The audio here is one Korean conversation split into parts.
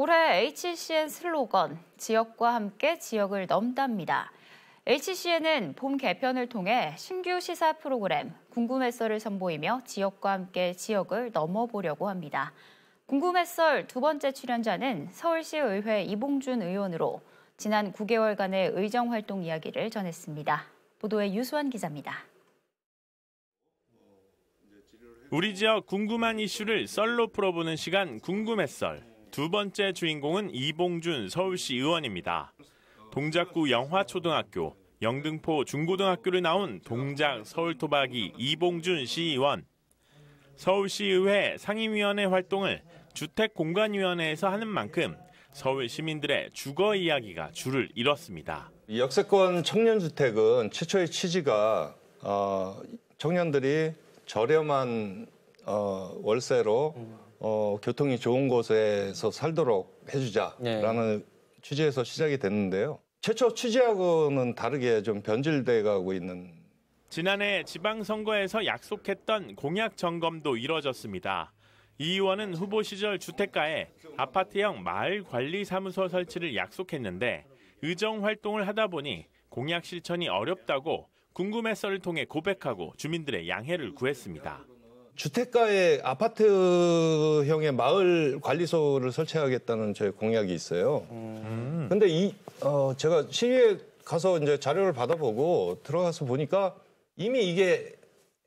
올해 HCN 슬로건 지역과 함께 지역을 넘답니다. HCN은 봄 개편을 통해 신규 시사 프로그램 궁금했썰을 선보이며 지역과 함께 지역을 넘어보려고 합니다. 궁금했썰두 번째 출연자는 서울시의회 이봉준 의원으로 지난 9개월간의 의정 활동 이야기를 전했습니다. 보도에 유수환 기자입니다. 우리 지역 궁금한 이슈를 썰로 풀어보는 시간 궁금했썰 두 번째 주인공은 이봉준 서울시 의원입니다. 동작구 영화초등학교, 영등포 중고등학교를 나온 동작 서울토박이 이봉준 시의원. 서울시의회 상임위원회 활동을 주택공간위원회에서 하는 만큼 서울 시민들의 주거 이야기가 줄을 잃었습니다. 역세권 청년주택은 최초의 취지가 어, 청년들이 저렴한 어, 월세로 어, 교통이 좋은 곳에서 살도록 해주자라는 네. 취지에서 시작이 됐는데요. 최초 취지하고는 다르게 좀 변질돼 가고 있는 지난해 지방선거에서 약속했던 공약 점검도 이뤄졌습니다. 이 의원은 후보 시절 주택가에 아파트형 마을관리사무소 설치를 약속했는데 의정 활동을 하다 보니 공약 실천이 어렵다고 궁금해 썰를 통해 고백하고 주민들의 양해를 구했습니다. 주택가에 아파트형의 마을 관리소를 설치하겠다는 저제 공약이 있어요. 음. 근데 이, 어, 제가 시위에 가서 이제 자료를 받아보고 들어가서 보니까 이미 이게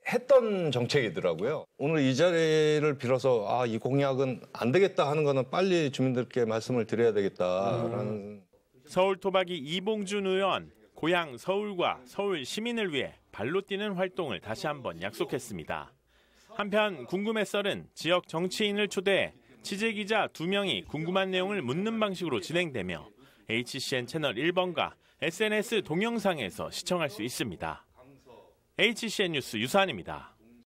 했던 정책이더라고요. 오늘 이 자리를 빌어서 아, 이 공약은 안 되겠다 하는 거는 빨리 주민들께 말씀을 드려야 되겠다라는. 음. 서울 토박이 이봉준 의원, 고향 서울과 서울 시민을 위해 발로 뛰는 활동을 다시 한번 약속했습니다. 한편 궁금해썰은 지역 정치인을 초대해 취재 기자 2명이 궁금한 내용을 묻는 방식으로 진행되며 HCN 채널 1번과 SNS 동영상에서 시청할 수 있습니다. HCN 뉴스 유산입니다.